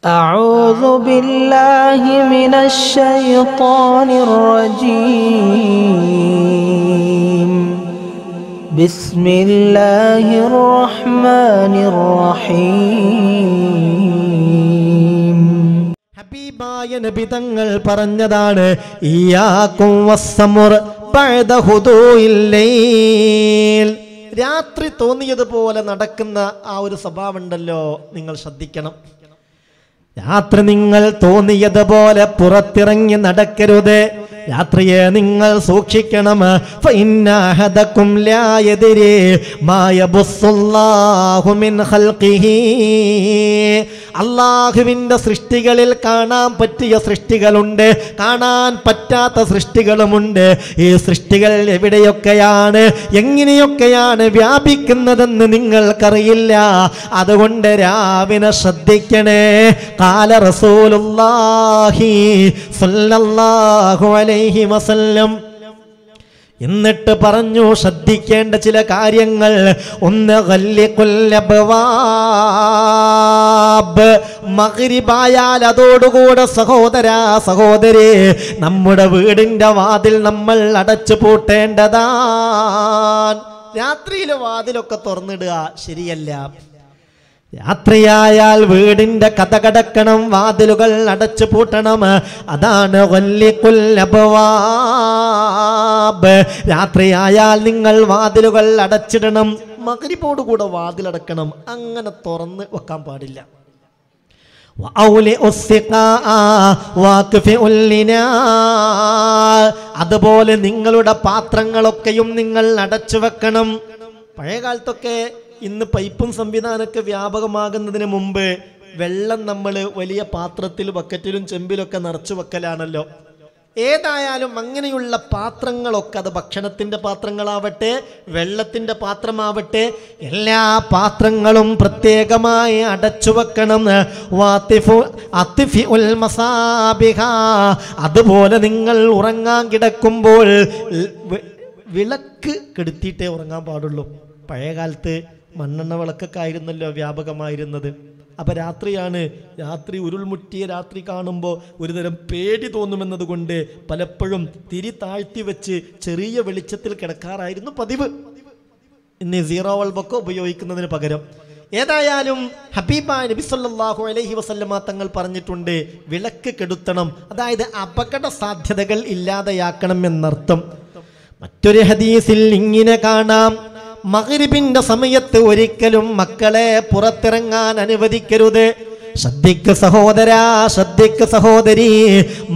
أعوذ بالله من الشيطان الرجيم بسم الله الرحمن الرحيم ഹബീബായ നബി تنقل പറഞ്ഞതാണ് إياكم والسمر بعد هدوء الليل രാത്രി തോന്നിയതുപോലെ നടക്കുന്ന ആ ഒരു സ്വഭാവമുണ്ടല്ലോ നിങ്ങൾ ശ്രദ്ധിക്കണം രാത്രി നിങ്ങൾ തോന്നിയതുപോലെ പുറത്തിറങ്ങി നടക്കരുത് രാത്രിയെ നിങ്ങൾ സൂക്ഷിക്കണം അള്ളാഹുവിൻ്റെ സൃഷ്ടികളിൽ കാണാൻ പറ്റിയ സൃഷ്ടികളുണ്ട് കാണാൻ പറ്റാത്ത സൃഷ്ടികളുമുണ്ട് ഈ സൃഷ്ടികൾ എവിടെയൊക്കെയാണ് എങ്ങനെയൊക്കെയാണ് വ്യാപിക്കുന്നതെന്ന് നിങ്ങൾക്കറിയില്ല അതുകൊണ്ട് രാവിനെ ശ്രദ്ധിക്കണേ കാല റസൂലുല്ലാഹി സല്ലല്ലാഹു അലൈഹി വസല്ലം എന്നിട്ട് പറഞ്ഞു ശ്രദ്ധിക്കേണ്ട ചില കാര്യങ്ങൾ ഒന്ന് മകരിപായാൽ അതോടുകൂടെ സഹോദരാ സഹോദരി നമ്മുടെ വീടിൻ്റെ വാതിൽ നമ്മൾ അടച്ചു പൂട്ടേണ്ടതാണ് രാത്രിയിലെ വാതിലൊക്കെ തുറന്നിടുക ശരിയല്ല രാത്രിയായാൽ വീടിന്റെ കഥ കടക്കണം വാതിലുകൾ അടച്ചു പൂട്ടണം അതാണ് രാത്രിയായാൽ നിങ്ങൾ വാതിലുകൾ അടച്ചിടണം മകരിപ്പോട് കൂടെ വാതിലടക്കണം അങ്ങനെ തുറന്ന് വെക്കാൻ പാടില്ല അതുപോലെ നിങ്ങളുടെ പാത്രങ്ങളൊക്കെയും നിങ്ങൾ അടച്ചു വെക്കണം പഴയ കാലത്തൊക്കെ ഇന്ന് പൈപ്പും സംവിധാനമൊക്കെ വ്യാപകമാകുന്നതിന് മുമ്പ് വെള്ളം നമ്മൾ വലിയ പാത്രത്തിൽ ബക്കറ്റിലും ചെമ്പിലൊക്കെ നിറച്ചു വെക്കലാണല്ലോ ഏതായാലും അങ്ങനെയുള്ള പാത്രങ്ങളൊക്കെ അത് ഭക്ഷണത്തിൻ്റെ പാത്രങ്ങളാവട്ടെ വെള്ളത്തിൻ്റെ പാത്രമാവട്ടെ എല്ലാ പാത്രങ്ങളും പ്രത്യേകമായി അടച്ചു വെക്കണം അതുപോലെ നിങ്ങൾ ഉറങ്ങാൻ കിടക്കുമ്പോൾ വിളക്ക് കെടുത്തിയിട്ടേ ഉറങ്ങാൻ പാടുള്ളൂ പഴയകാലത്ത് മണ്ണെണ്ണ വിളക്കൊക്കെ ആയിരുന്നല്ലോ വ്യാപകമായിരുന്നത് അപ്പം രാത്രിയാണ് രാത്രി ഉരുൾമുട്ടിയ രാത്രി കാണുമ്പോൾ ഒരുതരം പേടി തോന്നുമെന്നതുകൊണ്ട് പലപ്പോഴും തിരി താഴ്ത്തി വെച്ച് ചെറിയ വെളിച്ചത്തിൽ കിടക്കാറായിരുന്നു പതിവ് ഇനി സീറോ ബൾബൊക്കെ ഉപയോഗിക്കുന്നതിന് പകരം ഏതായാലും ഹബീബ നബി സല്ലാഹു അലഹി വസല്ലമ തങ്ങൾ പറഞ്ഞിട്ടുണ്ട് വിളക്ക് കെടുത്തണം അതായത് അപകട സാധ്യതകൾ ഇല്ലാതെയാക്കണം എന്നർത്ഥം മറ്റൊരു ഹദീസിൽ ഇങ്ങനെ കാണാം മകരിബിന്റെ സമയത്ത് ഒരിക്കലും മക്കളെ പുറത്തിറങ്ങാൻ അനുവദിക്കരുത് ശ്രദ്ധിക്ക് സഹോദരാ ശ്രദ്ധിക്ക് സഹോദരി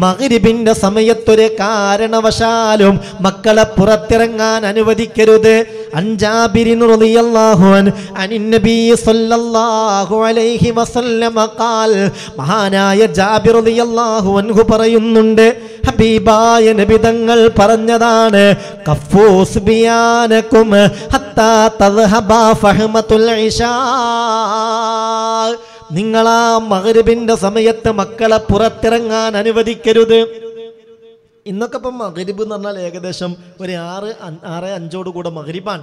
മകരിബിന്റെ സമയത്തൊരു കാരണവശാലും മക്കളെ പുറത്തിറങ്ങാൻ അനുവദിക്കരുത് അഞ്ചാബിരിൻ സല്ലല്ലാഹു അലൈഹി വസല്ലമ ഖാൽ മഹാനായ ജാബിർ റളിയല്ലാഹു അൻഹു പറയുന്നുണ്ട് ഹബീബായ നബിതങ്ങൾ പറഞ്ഞതാണ് കഫൂസ്ബിയാനക്കും ഹത്താ തദ്ഹബ ഫഹ്മത്തുൽ ഇഷാ നിങ്ങൾ ആ സമയത്ത് മക്കളെ പുറത്തിറങ്ങാൻ അനുവദിക്കരുത് ഇന്നൊക്കെ ഇപ്പം മകരിബ് എന്ന് പറഞ്ഞാൽ ഏകദേശം ഒരു ആറ് ആറ് അഞ്ചോടുകൂടെ മകരിബാണ്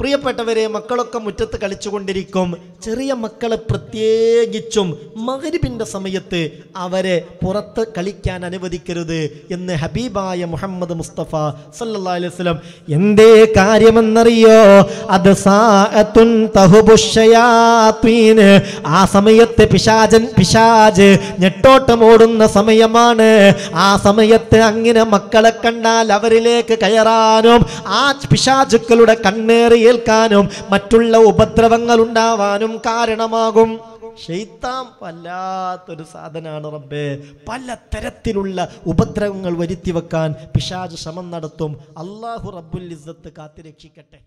പ്രിയപ്പെട്ടവരെ മക്കളൊക്കെ മുറ്റത്ത് കളിച്ചുകൊണ്ടിരിക്കും ചെറിയ മക്കളെ പ്രത്യേകിച്ചും മകരിപിൻ്റെ സമയത്ത് അവരെ പുറത്ത് കളിക്കാൻ അനുവദിക്കരുത് എന്ന് ഹബീബായ മുഹമ്മദ് മുസ്തഫ സല്ലാ അലൈവലം എന്തേ കാര്യമെന്നറിയോ അത് ആ സമയത്ത് പിശാജൻ പിശാജ് ഞെട്ടോട്ടമോടുന്ന സമയമാണ് ആ സമയത്ത് അങ്ങനെ മക്കളെ കണ്ടാൽ അവരിലേക്ക് കയറാനും ആ പിശാചുക്കളുടെ കണ്ണേറി ഏൽക്കാനും മറ്റുള്ള ഉപദ്രവങ്ങൾ ഉണ്ടാവാനും കാരണമാകും വല്ലാത്തൊരു സാധനമാണ് റബ്ബേ പല തരത്തിലുള്ള ഉപദ്രവങ്ങൾ വരുത്തി വെക്കാൻ പിശാജ് ശ്രമം നടത്തും അള്ളാഹു റബ്ബുൽ ഇസ്സത്ത് കാത്തിരക്ഷിക്കട്ടെ